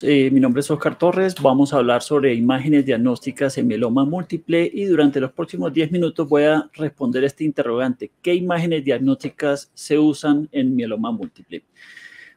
Eh, mi nombre es Oscar Torres. Vamos a hablar sobre imágenes diagnósticas en mieloma múltiple y durante los próximos 10 minutos voy a responder este interrogante. ¿Qué imágenes diagnósticas se usan en mieloma múltiple?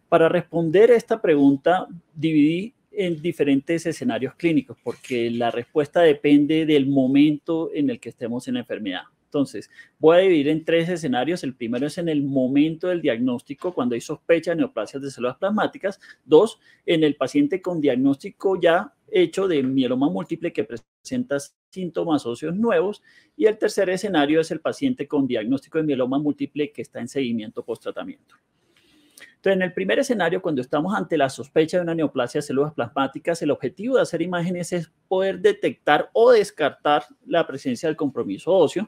Para responder esta pregunta, dividí en diferentes escenarios clínicos porque la respuesta depende del momento en el que estemos en la enfermedad. Entonces, voy a dividir en tres escenarios. El primero es en el momento del diagnóstico, cuando hay sospecha de neoplasias de células plasmáticas. Dos, en el paciente con diagnóstico ya hecho de mieloma múltiple que presenta síntomas óseos nuevos. Y el tercer escenario es el paciente con diagnóstico de mieloma múltiple que está en seguimiento post-tratamiento. Entonces, en el primer escenario, cuando estamos ante la sospecha de una neoplasia de células plasmáticas, el objetivo de hacer imágenes es poder detectar o descartar la presencia del compromiso óseo,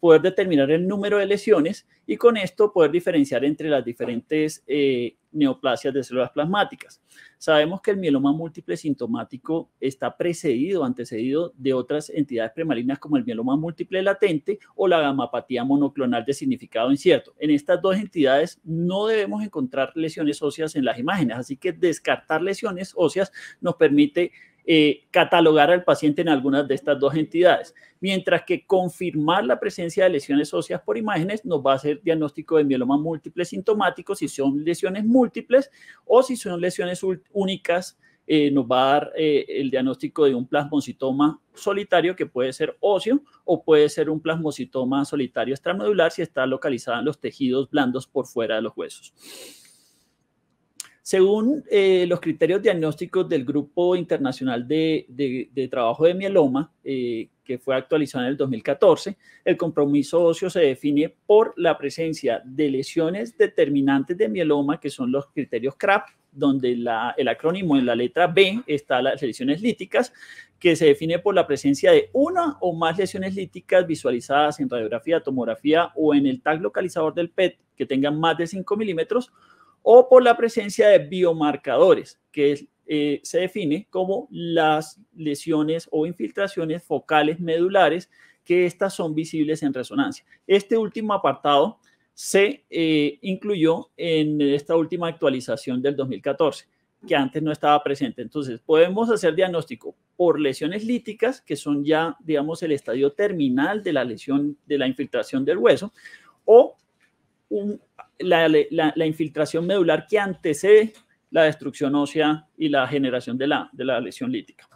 poder determinar el número de lesiones y con esto poder diferenciar entre las diferentes eh, neoplasias de células plasmáticas. Sabemos que el mieloma múltiple sintomático está precedido, antecedido de otras entidades premalignas como el mieloma múltiple latente o la gamapatía monoclonal de significado incierto. En estas dos entidades no debemos encontrar lesiones óseas en las imágenes, así que descartar lesiones óseas nos permite eh, catalogar al paciente en algunas de estas dos entidades, mientras que confirmar la presencia de lesiones óseas por imágenes nos va a hacer diagnóstico de mieloma múltiple sintomático si son lesiones múltiples o si son lesiones únicas. Eh, nos va a dar eh, el diagnóstico de un plasmocitoma solitario que puede ser óseo o puede ser un plasmocitoma solitario extramedular si está localizado en los tejidos blandos por fuera de los huesos. Según eh, los criterios diagnósticos del Grupo Internacional de, Trabajo de Mieloma, eh, que fue actualizado en el 2014, el compromiso óseo se define por la presencia de lesiones determinantes de mieloma, que son los criterios CRAP, donde el acrónimo en la letra B está las lesiones líticas, que se define por la presencia de una o más lesiones líticas visualizadas en radiografía, tomografía o en el tag localizador del PET que tengan más de 5 milímetros o por la presencia de biomarcadores, que eh, se define como las lesiones o infiltraciones focales medulares, que estas son visibles en resonancia. Este último apartado se eh, incluyó en esta última actualización del 2014, que antes no estaba presente. Entonces, podemos hacer diagnóstico por lesiones líticas, que son ya, digamos, el estadio terminal de la lesión, de la infiltración del hueso, o un, la, infiltración medular que antecede la destrucción ósea y la generación de la, de la lesión lítica.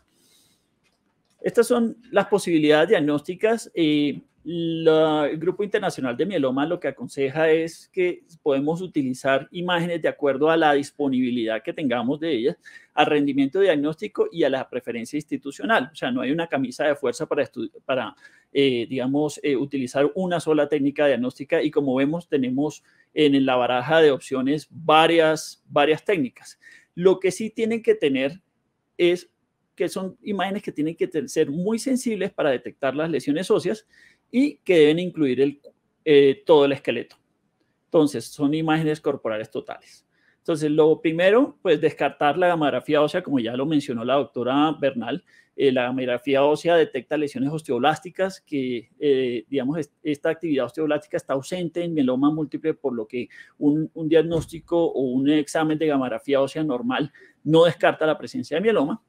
Estas son las posibilidades diagnósticas. y eh, el Grupo Internacional de Mieloma lo que aconseja es que podemos utilizar imágenes de acuerdo a la disponibilidad que tengamos de ellas, al rendimiento diagnóstico y a la preferencia institucional. O sea, no hay una camisa de fuerza para, para eh, digamos, eh, utilizar una sola técnica diagnóstica y como vemos tenemos en la baraja de opciones varias, varias técnicas. Lo que sí tienen que tener es que son imágenes que tienen que ser muy sensibles para detectar las lesiones óseas y que deben incluir el, eh, todo el esqueleto. Entonces, son imágenes corporales totales. Entonces, lo primero, pues descartar la gamografía ósea, como ya lo mencionó la doctora Bernal. Eh, la gamografía ósea detecta lesiones osteoblásticas, que, eh, digamos, esta actividad osteoblástica está ausente en mieloma múltiple, por lo que un, un diagnóstico o un examen de gamografía ósea normal no descarta la presencia de mieloma.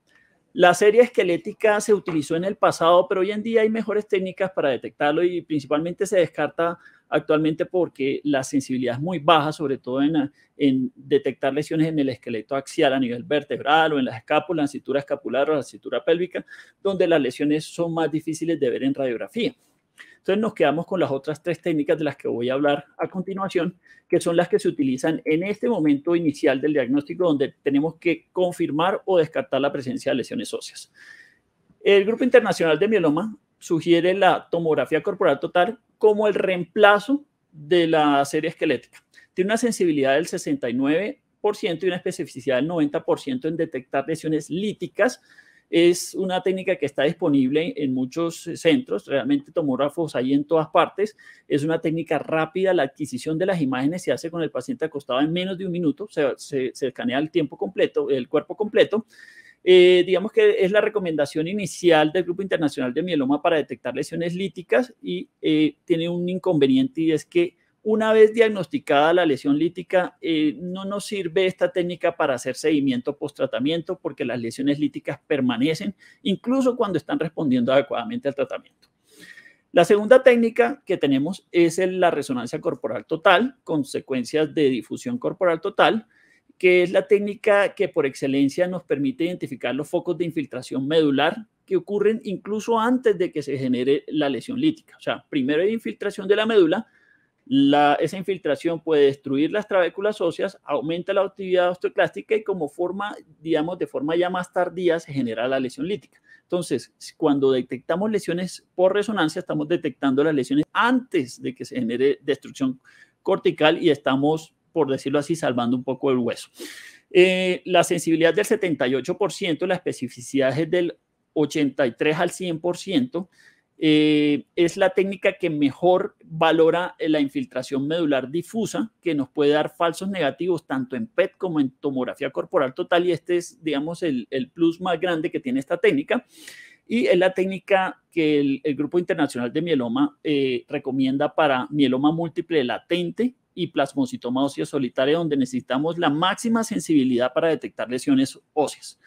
La serie esquelética se utilizó en el pasado, pero hoy en día hay mejores técnicas para detectarlo y principalmente se descarta actualmente porque la sensibilidad es muy baja, sobre todo en, detectar lesiones en el esqueleto axial a nivel vertebral o en las en la cintura escapular o la cintura pélvica, donde las lesiones son más difíciles de ver en radiografía. Entonces nos quedamos con las otras tres técnicas de las que voy a hablar a continuación, que son las que se utilizan en este momento inicial del diagnóstico donde tenemos que confirmar o descartar la presencia de lesiones óseas. El Grupo Internacional de Mieloma sugiere la tomografía corporal total como el reemplazo de la serie esquelética. Tiene una sensibilidad del 69% y una especificidad del 90% en detectar lesiones líticas es una técnica que está disponible en muchos centros, realmente tomógrafos ahí en todas partes. Es una técnica rápida, la adquisición de las imágenes se hace con el paciente acostado en menos de un minuto, se, se, se escanea el tiempo completo, el cuerpo completo. Eh, digamos que es la recomendación inicial del Grupo Internacional de Mieloma para detectar lesiones líticas y eh, tiene un inconveniente y es que una vez diagnosticada la lesión lítica, eh, no nos sirve esta técnica para hacer seguimiento post-tratamiento porque las lesiones líticas permanecen incluso cuando están respondiendo adecuadamente al tratamiento. La segunda técnica que tenemos es la resonancia corporal total, consecuencias de difusión corporal total, que es la técnica que por excelencia nos permite identificar los focos de infiltración medular que ocurren incluso antes de que se genere la lesión lítica. O sea, primero hay infiltración de la médula, esa infiltración puede destruir las trabéculas óseas, aumenta la actividad osteoclástica y como forma, digamos, de forma ya más tardía se genera la lesión lítica. Entonces, cuando detectamos lesiones por resonancia, estamos detectando las lesiones antes de que se genere destrucción cortical y estamos, por decirlo así, salvando un poco el hueso. Eh, la sensibilidad del 78%, la especificidad es del 83 al 100%. Eh, es la técnica que mejor valora la infiltración medular difusa, que nos puede dar falsos negativos tanto en PET como en tomografía corporal total, y este es, digamos, el, plus más grande que tiene esta técnica. Y es la técnica que el, Grupo Internacional de Mieloma eh, recomienda para mieloma múltiple latente y plasmocitoma ósea solitaria, donde necesitamos la máxima sensibilidad para detectar lesiones óseas.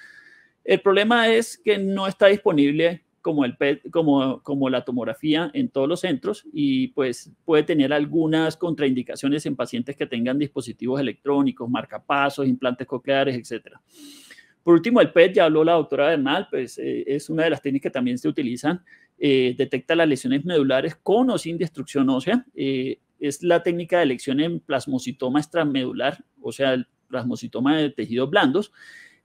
El problema es que no está disponible como, el PET, como, como la tomografía en todos los centros y pues puede tener algunas contraindicaciones en pacientes que tengan dispositivos electrónicos, marcapasos, implantes cocleares, etcétera. Por último, el PET, ya habló la doctora Bernal, pues eh, es una de las técnicas que también se utilizan, eh, detecta las lesiones medulares con o sin destrucción ósea, eh, es la técnica de elección en plasmocitoma extramedular, o sea, el plasmocitoma de tejidos blandos,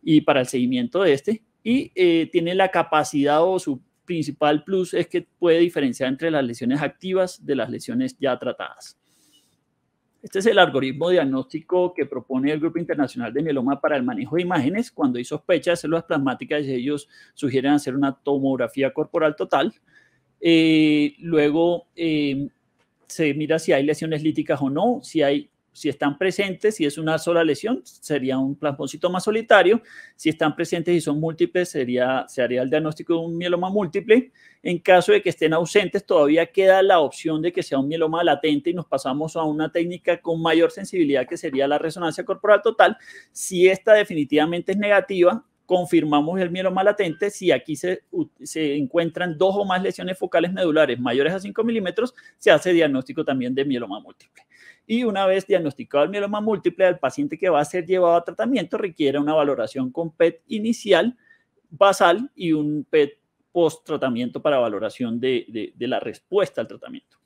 y para el seguimiento de este, y tiene la capacidad o su principal plus es que puede diferenciar entre las lesiones activas de las lesiones ya tratadas. Este es el algoritmo diagnóstico que propone el Grupo Internacional de Mieloma para el manejo de imágenes. Cuando hay sospecha de células plasmáticas, ellos sugieren hacer una tomografía corporal total. Eh, luego eh, se mira si hay lesiones líticas o no, si hay si están presentes, si es una sola lesión, sería un más solitario. Si están presentes y son múltiples, sería, se haría el diagnóstico de un mieloma múltiple. En caso de que estén ausentes, todavía queda la opción de que sea un mieloma latente y nos pasamos a una técnica con mayor sensibilidad que sería la resonancia corporal total. Si esta definitivamente es negativa, confirmamos el mieloma latente si aquí se, se, encuentran dos o más lesiones focales medulares mayores a 5 milímetros, se hace diagnóstico también de mieloma múltiple y una vez diagnosticado el mieloma múltiple, el paciente que va a ser llevado a tratamiento requiere una valoración con PET inicial, basal y un PET post-tratamiento para valoración de, la respuesta al tratamiento.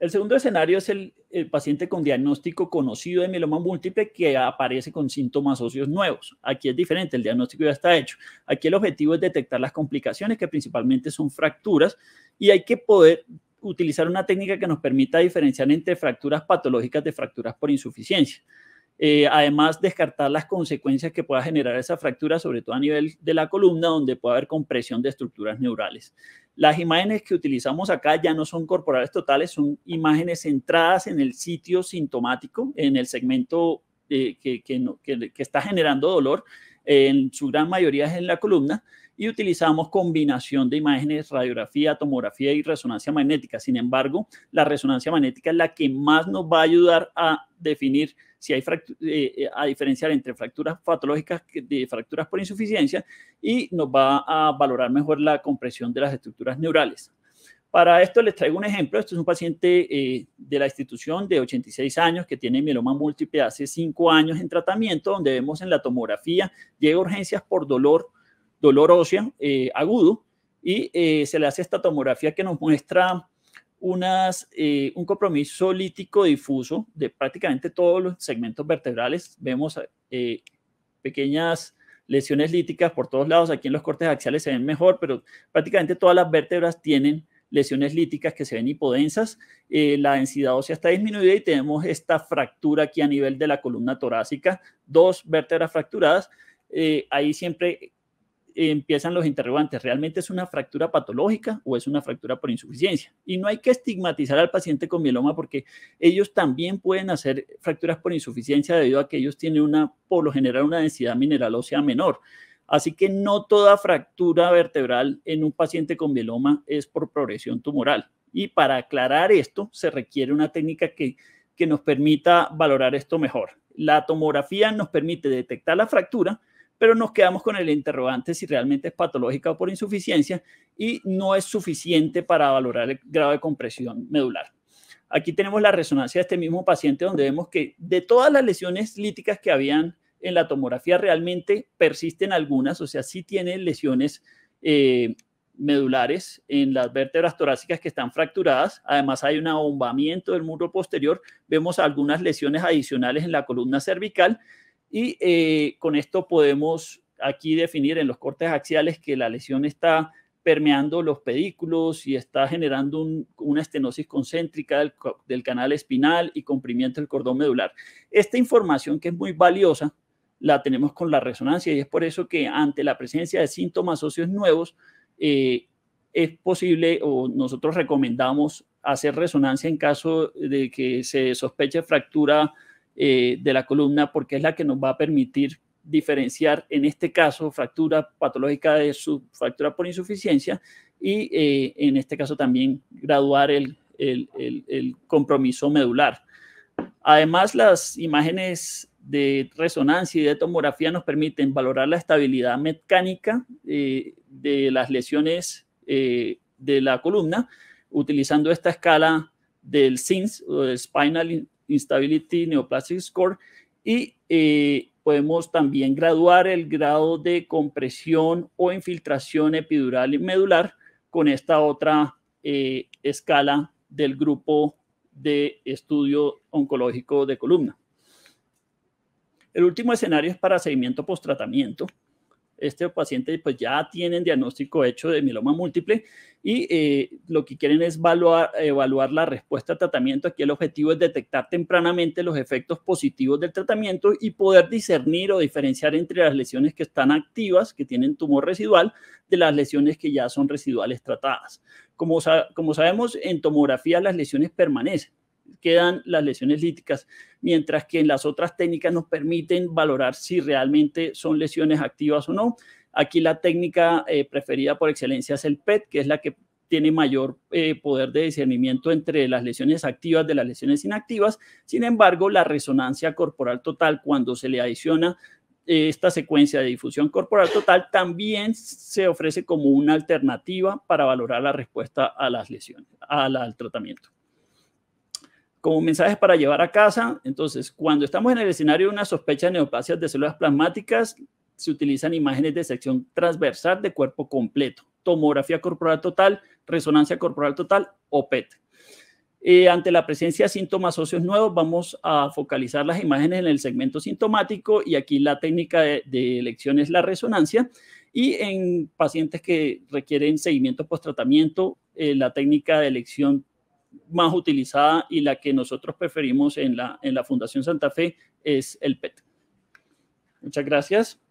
El segundo escenario es el, paciente con diagnóstico conocido de mieloma múltiple que aparece con síntomas óseos nuevos. Aquí es diferente, el diagnóstico ya está hecho. Aquí el objetivo es detectar las complicaciones que principalmente son fracturas y hay que poder utilizar una técnica que nos permita diferenciar entre fracturas patológicas de fracturas por insuficiencia. Eh, además, descartar las consecuencias que pueda generar esa fractura, sobre todo a nivel de la columna, donde puede haber compresión de estructuras neurales. Las imágenes que utilizamos acá ya no son corporales totales, son imágenes centradas en el sitio sintomático, en el segmento eh, que, está generando dolor, eh, en su gran mayoría es en la columna, y utilizamos combinación de imágenes, radiografía, tomografía y resonancia magnética. Sin embargo, la resonancia magnética es la que más nos va a ayudar a definir si hay eh, eh, a diferenciar entre fracturas patológicas de fracturas por insuficiencia y nos va a valorar mejor la compresión de las estructuras neurales. Para esto les traigo un ejemplo. Esto es un paciente eh, de la institución de 86 años que tiene mieloma múltiple hace cinco años en tratamiento, donde vemos en la tomografía llega urgencias por dolor dolor óseo eh, agudo y eh, se le hace esta tomografía que nos muestra unas, eh, un compromiso lítico difuso de prácticamente todos los segmentos vertebrales. Vemos pequeñas lesiones líticas por todos lados. Aquí en los cortes axiales se ven mejor, pero prácticamente todas las vértebras tienen lesiones líticas que se ven hipodensas, la densidad ósea está disminuida y tenemos esta fractura aquí a nivel de la columna torácica, dos vértebras fracturadas. ahí siempre empiezan los interrogantes, ¿realmente es una fractura patológica o es una fractura por insuficiencia? Y no hay que estigmatizar al paciente con mieloma porque ellos también pueden hacer fracturas por insuficiencia debido a que ellos tienen una, por lo general, una densidad mineral ósea menor. Así que no toda fractura vertebral en un paciente con mieloma es por progresión tumoral. Y para aclarar esto, se requiere una técnica que, que nos permita valorar esto mejor. La tomografía nos permite detectar la fractura, pero nos quedamos con el interrogante si realmente es patológica o por insuficiencia y no es suficiente para valorar el grado de compresión medular. Aquí tenemos la resonancia de este mismo paciente donde vemos que de todas las lesiones líticas que habían en la tomografía realmente persisten algunas, o sea, sí tiene lesiones eh, medulares en las vértebras torácicas que están fracturadas. Además hay un ahombamiento del muro posterior. Vemos algunas lesiones adicionales en la columna cervical y eh, con esto podemos aquí definir en los cortes axiales que la lesión está permeando los pedículos y está generando una estenosis concéntrica del, canal espinal y comprimiento del cordón medular. Esta información que es muy valiosa la tenemos con la resonancia y es por eso que ante la presencia de síntomas óseos nuevos eh, es posible o nosotros recomendamos hacer resonancia en caso de que se sospeche fractura eh, de la columna porque es la que nos va a permitir diferenciar en este caso fractura patológica de su fractura por insuficiencia y eh, en este caso también graduar el, compromiso medular. Además, las imágenes de resonancia y de tomografía nos permiten valorar la estabilidad mecánica eh, de las lesiones de la columna utilizando esta escala del SINS o del Spinal Instability Neoplastic Score y eh, podemos también graduar el grado de compresión o infiltración epidural y medular con esta otra eh, escala del grupo de estudio oncológico de columna. El último escenario es para seguimiento post-tratamiento, este paciente pues ya tienen diagnóstico hecho de mieloma múltiple y eh, lo que quieren es evaluar, evaluar la respuesta al tratamiento. Aquí el objetivo es detectar tempranamente los efectos positivos del tratamiento y poder discernir o diferenciar entre las lesiones que están activas, que tienen tumor residual, de las lesiones que ya son residuales tratadas. como sabemos, en tomografía las lesiones permanecen quedan las lesiones líticas, mientras que en las otras técnicas nos permiten valorar si realmente son lesiones activas o no. Aquí la técnica eh, preferida por excelencia es el PET, que es la que tiene mayor eh, poder de discernimiento entre las lesiones activas de las lesiones inactivas. Sin embargo, la resonancia corporal total, cuando se le adiciona eh, esta secuencia de difusión corporal total, también se ofrece como una alternativa para valorar la respuesta a las lesiones, al tratamiento como mensajes para llevar a casa. Entonces, cuando estamos en el escenario de una sospecha de neoplasias de células plasmáticas, se utilizan imágenes de sección transversal de cuerpo completo, tomografía corporal total, resonancia corporal total o PET. Eh, ante la presencia de síntomas socios nuevos, vamos a focalizar las imágenes en el segmento sintomático y aquí la técnica de, elección es la resonancia. Y en pacientes que requieren seguimiento post-tratamiento, eh, la técnica de elección más utilizada y la que nosotros preferimos en la, en la Fundación Santa Fe es el PET. Muchas gracias.